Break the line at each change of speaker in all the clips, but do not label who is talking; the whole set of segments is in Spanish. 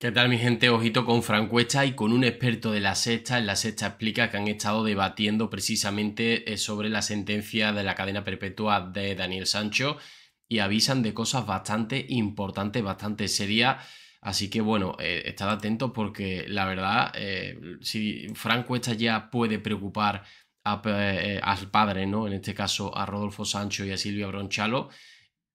¿Qué tal mi gente? Ojito con Cuesta y con un experto de la sexta. En la sexta explica que han estado debatiendo precisamente eh, sobre la sentencia de la cadena perpetua de Daniel Sancho y avisan de cosas bastante importantes, bastante serias. Así que bueno, eh, estad atentos porque la verdad, eh, si si Cuesta ya puede preocupar al padre, ¿no? En este caso a Rodolfo Sancho y a Silvia Bronchalo,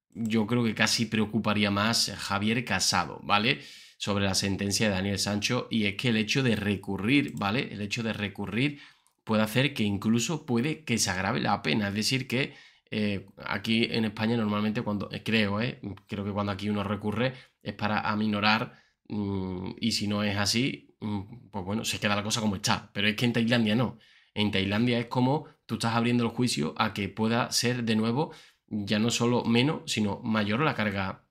yo creo que casi preocuparía más a Javier Casado, ¿vale? sobre la sentencia de Daniel Sancho y es que el hecho de recurrir, ¿vale? El hecho de recurrir puede hacer que incluso puede que se agrave la pena, es decir, que eh, aquí en España normalmente cuando, eh, creo, eh, creo que cuando aquí uno recurre es para aminorar mm, y si no es así, mm, pues bueno, se queda la cosa como está, pero es que en Tailandia no. En Tailandia es como tú estás abriendo el juicio a que pueda ser de nuevo ya no solo menos, sino mayor la carga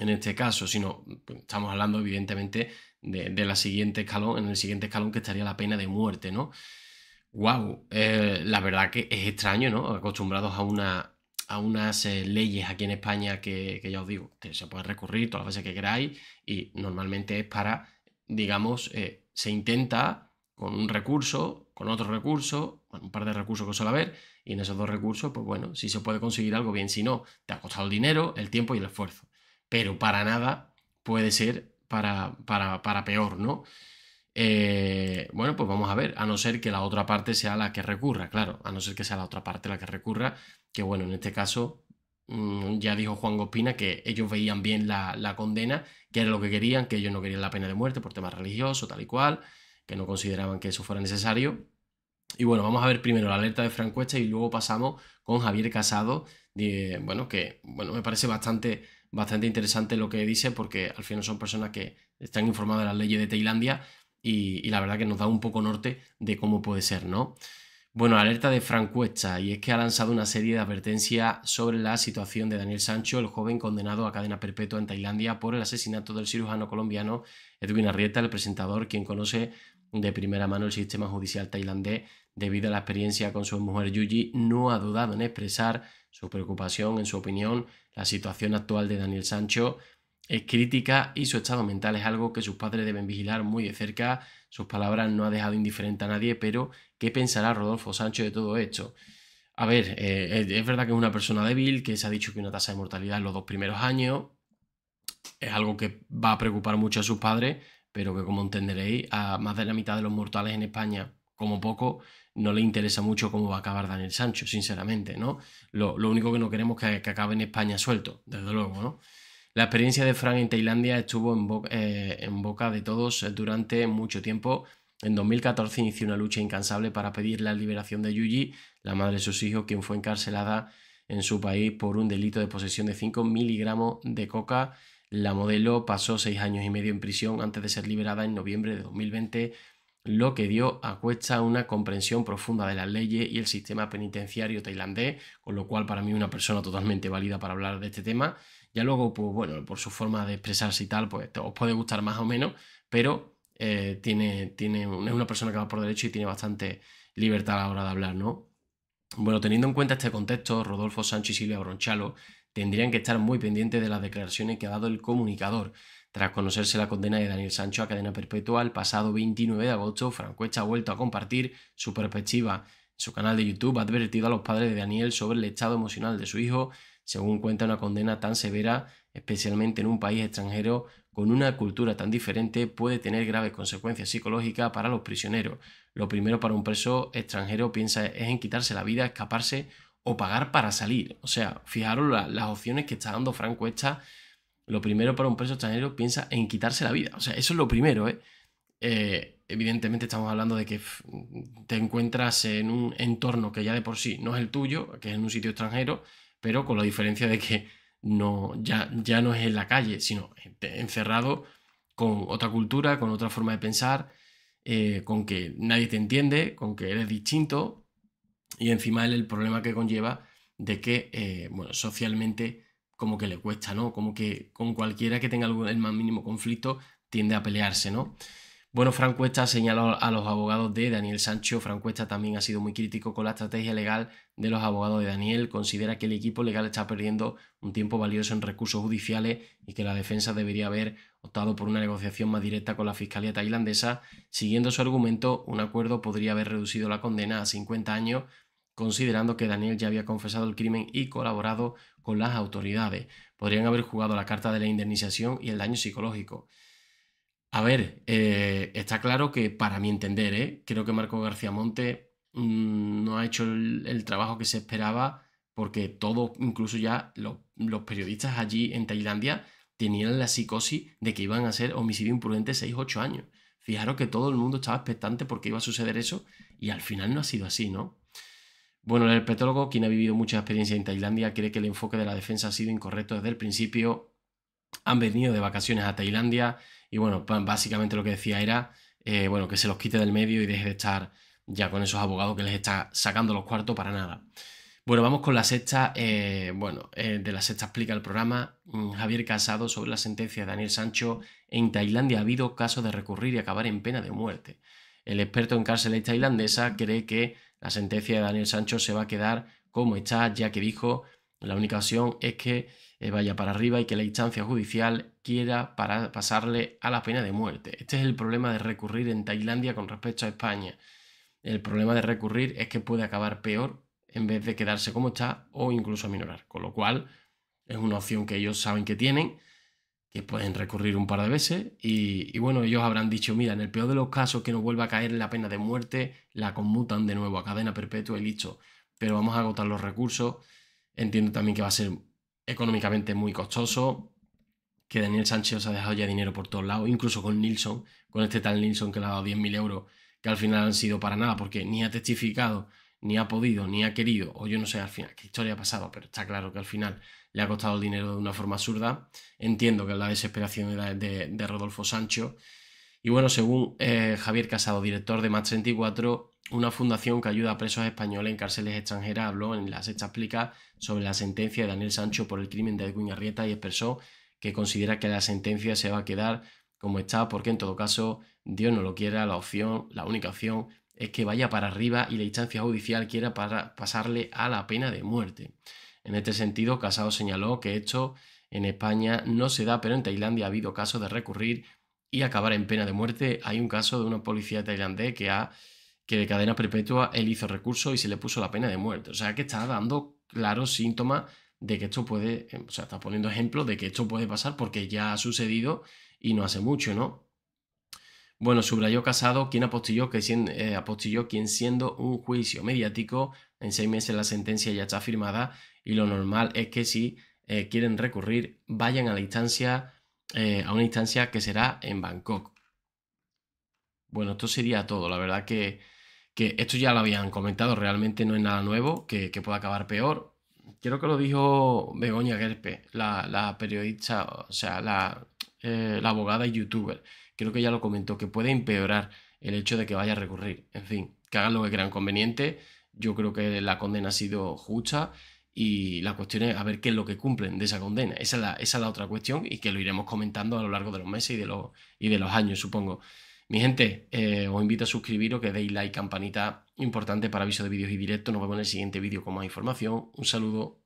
en este caso, sino pues, estamos hablando evidentemente de, la siguiente escalón, en el siguiente escalón que estaría la pena de muerte, ¿no? ¡Wow! Eh, la verdad que es extraño, ¿no? Acostumbrados a, una, a unas eh, leyes aquí en España que, ya os digo, se puede recurrir todas las veces que queráis y normalmente es para, digamos, eh, se intenta con un recurso, con otro recurso, un par de recursos que suele haber, y en esos dos recursos, pues bueno, si se puede conseguir algo bien, si no, te ha costado el dinero, el tiempo y el esfuerzo pero para nada puede ser para, para, para peor, ¿no? Eh, bueno, pues vamos a ver, a no ser que la otra parte sea la que recurra, claro, a no ser que sea la otra parte la que recurra, que bueno, en este caso mm, ya dijo Juan Gospina que ellos veían bien la, la, condena, que era lo que querían, que ellos no querían la pena de muerte por temas religiosos, tal y cual, que no consideraban que eso fuera necesario. Y bueno, vamos a ver primero la alerta de Francuesta y luego pasamos con Javier Casado, de, bueno, que bueno, me parece bastante bastante interesante lo que dice porque al final son personas que están informadas de las leyes de Tailandia y, la verdad que nos da un poco norte de cómo puede ser, ¿no? Bueno, alerta de Frank y es que ha lanzado una serie de advertencias sobre la situación de Daniel Sancho, el joven condenado a cadena perpetua en Tailandia por el asesinato del cirujano colombiano Edwin Arrieta, el presentador, quien conoce de primera mano el sistema judicial tailandés debido a la experiencia con su mujer Yuji, no ha dudado en expresar su preocupación, en su opinión, la situación actual de Daniel Sancho es crítica y su estado mental es algo que sus padres deben vigilar muy de cerca. Sus palabras no ha dejado indiferente a nadie, pero ¿qué pensará Rodolfo Sancho de todo esto? A ver, eh, es verdad que es una persona débil, que se ha dicho que una tasa de mortalidad en los dos primeros años es algo que va a preocupar mucho a sus padres, pero que como entenderéis, a más de la mitad de los mortales en España, como poco, no le interesa mucho cómo va a acabar Daniel Sancho, sinceramente, ¿no? Lo, único que no queremos es que, acabe en España suelto, desde luego, ¿no? La experiencia de Frank en Tailandia estuvo en, eh, en boca de todos durante mucho tiempo. En 2014 inició una lucha incansable para pedir la liberación de Yuji, la madre de sus hijos, quien fue encarcelada en su país por un delito de posesión de 5 miligramos de coca. La modelo pasó seis años y medio en prisión antes de ser liberada en noviembre de 2020 lo que dio a Cuesta una comprensión profunda de las leyes y el sistema penitenciario tailandés, con lo cual para mí una persona totalmente válida para hablar de este tema. Ya luego, pues bueno, por su forma de expresarse y tal, pues os puede gustar más o menos, pero eh, tiene, tiene, es una persona que va por derecho y tiene bastante libertad a la hora de hablar, ¿no? Bueno, teniendo en cuenta este contexto, Rodolfo Sánchez y Silvia Bronchalo tendrían que estar muy pendientes de las declaraciones que ha dado el comunicador, tras conocerse la condena de Daniel Sancho a cadena perpetua, el pasado 29 de agosto, Francoecha ha vuelto a compartir su perspectiva. su canal de YouTube ha advertido a los padres de Daniel sobre el estado emocional de su hijo, según cuenta una condena tan severa, especialmente en un país extranjero con una cultura tan diferente, puede tener graves consecuencias psicológicas para los prisioneros. Lo primero para un preso extranjero piensa es en quitarse la vida, escaparse o pagar para salir. O sea, fijaros las opciones que está dando Franco Esta lo primero para un preso extranjero piensa en quitarse la vida. O sea, eso es lo primero, ¿eh? Eh, evidentemente estamos hablando de que te encuentras en un entorno que ya de por sí no es el tuyo, que es en un sitio extranjero, pero con la diferencia de que no, ya, ya no es en la calle, sino encerrado con otra cultura, con otra forma de pensar, eh, con que nadie te entiende, con que eres distinto, y encima el, el problema que conlleva de que, bueno, socialmente como que le cuesta, ¿no? Como que con cualquiera que tenga el más mínimo conflicto tiende a pelearse, ¿no? Bueno, Frank Cuesta señaló a los abogados de Daniel Sancho. Fran también ha sido muy crítico con la estrategia legal de los abogados de Daniel. Considera que el equipo legal está perdiendo un tiempo valioso en recursos judiciales y que la defensa debería haber optado por una negociación más directa con la Fiscalía tailandesa. Siguiendo su argumento, un acuerdo podría haber reducido la condena a 50 años considerando que Daniel ya había confesado el crimen y colaborado con las autoridades. Podrían haber jugado la carta de la indemnización y el daño psicológico. A ver, eh, está claro que para mi entender, eh, creo que Marco García Monte mm, no ha hecho el, trabajo que se esperaba porque todos, incluso ya los periodistas allí en Tailandia, tenían la psicosis de que iban a ser homicidio imprudente 6-8 años. Fijaros que todo el mundo estaba expectante porque iba a suceder eso y al final no ha sido así, ¿no? Bueno, el petólogo, quien ha vivido mucha experiencia en Tailandia, cree que el enfoque de la defensa ha sido incorrecto desde el principio. Han venido de vacaciones a Tailandia y bueno, básicamente lo que decía era eh, bueno, que se los quite del medio y deje de estar ya con esos abogados que les está sacando los cuartos para nada. Bueno, vamos con la sexta. Eh, bueno, eh, de la sexta explica el programa mm, Javier Casado sobre la sentencia de Daniel Sancho. En Tailandia ha habido casos de recurrir y acabar en pena de muerte. El experto en cárceles tailandesa cree que la sentencia de Daniel Sancho se va a quedar como está, ya que dijo la única opción es que eh, vaya para arriba y que la instancia judicial quiera para pasarle a la pena de muerte. Este es el problema de recurrir en Tailandia con respecto a España. El problema de recurrir es que puede acabar peor en vez de quedarse como está o incluso aminorar. Con lo cual, es una opción que ellos saben que tienen que pueden recurrir un par de veces y, bueno, ellos habrán dicho, mira, en el peor de los casos que nos vuelva a caer la pena de muerte, la conmutan de nuevo a cadena perpetua y listo, pero vamos a agotar los recursos, entiendo también que va a ser económicamente muy costoso, que Daniel Sánchez os ha dejado ya dinero por todos lados, incluso con Nilsson, con este tal Nilsson que le ha dado 10.000 euros, que al final han sido para nada, porque ni ha testificado, ni ha podido, ni ha querido, o yo no sé al final qué historia ha pasado, pero está claro que al final le ha costado el dinero de una forma absurda. Entiendo que la desesperación era de, Rodolfo Sancho. Y bueno, según eh, Javier Casado, director de Match 34, una fundación que ayuda a presos españoles en cárceles extranjeras habló en la hechas explica sobre la sentencia de Daniel Sancho por el crimen de Edwin Arrieta y expresó que considera que la sentencia se va a quedar como está porque en todo caso, Dios no lo quiera, la opción, la única opción es que vaya para arriba y la instancia judicial quiera pasarle a la pena de muerte. En este sentido, Casado señaló que esto en España no se da, pero en Tailandia ha habido casos de recurrir y acabar en pena de muerte. Hay un caso de una policía tailandés que, ha, que de cadena perpetua él hizo recurso y se le puso la pena de muerte. O sea que está dando claros síntomas de que esto puede, em, o sea, está poniendo ejemplo de que esto puede pasar porque ya ha sucedido y no hace mucho, ¿no? Bueno, subrayó Casado quien apostilló, que siendo, eh, apostilló quien siendo un juicio mediático, en seis meses la sentencia ya está firmada y lo normal es que si eh, quieren recurrir vayan a la instancia, eh, a una instancia que será en Bangkok. Bueno, esto sería todo. La verdad que, esto ya lo habían comentado, realmente no es nada nuevo, que, que pueda acabar peor. Creo que lo dijo Begoña Gerpe, la, periodista, o sea, la, la abogada y youtuber creo que ya lo comentó, que puede empeorar el hecho de que vaya a recurrir. En fin, que hagan lo que crean conveniente. Yo creo que la condena ha sido justa y la cuestión es a ver qué es lo que cumplen de esa condena. Esa es la, otra cuestión y que lo iremos comentando a lo largo de los meses y de los, y de los años, supongo. Mi gente, eh, os invito a suscribiros, que deis like, campanita importante para aviso de vídeos y directos. Nos vemos en el siguiente vídeo con más información. Un saludo.